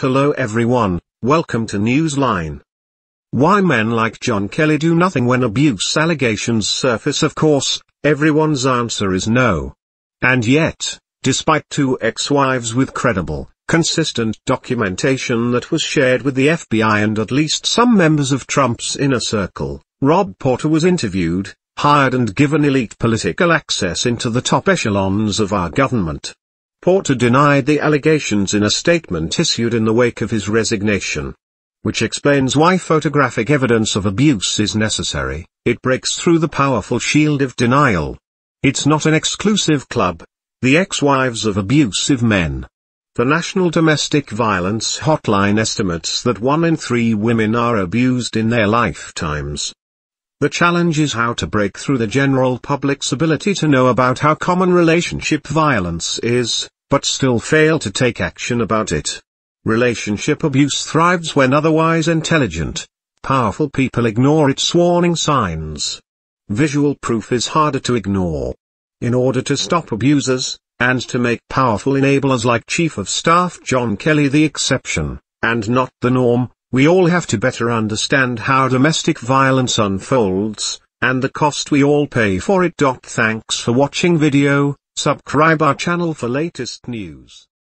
Hello everyone, welcome to Newsline. Why men like John Kelly do nothing when abuse allegations surface Of course, everyone's answer is no. And yet, despite two ex-wives with credible, consistent documentation that was shared with the FBI and at least some members of Trump's inner circle, Rob Porter was interviewed, hired and given elite political access into the top echelons of our government. Porter denied the allegations in a statement issued in the wake of his resignation. Which explains why photographic evidence of abuse is necessary, it breaks through the powerful shield of denial. It's not an exclusive club, the ex-wives of abusive men. The National Domestic Violence Hotline estimates that one in three women are abused in their lifetimes. The challenge is how to break through the general public's ability to know about how common relationship violence is, but still fail to take action about it. Relationship abuse thrives when otherwise intelligent, powerful people ignore its warning signs. Visual proof is harder to ignore. In order to stop abusers, and to make powerful enablers like Chief of Staff John Kelly the exception, and not the norm, we all have to better understand how domestic violence unfolds, and the cost we all pay for it. Thanks for watching video, subscribe our channel for latest news.